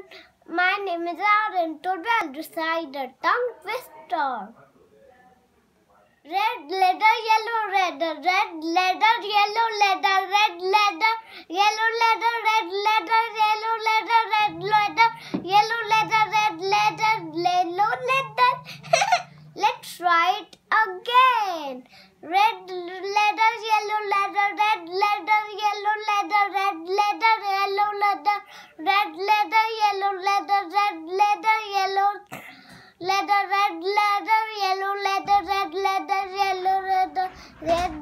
everyone. My name is Aaron. Today I'll recite a tongue twister. Red leather, yellow leather, red leather, yellow leather, red leather, yellow leather, red leather, yellow leather, red leather, yellow leather, red leather, yellow leather. Let's try it again. Red leather, yellow leather, red leather, yellow leather, red leather, yellow leather, red leather, yellow. leather, red leather, yellow leather, red leather, yellow leather, red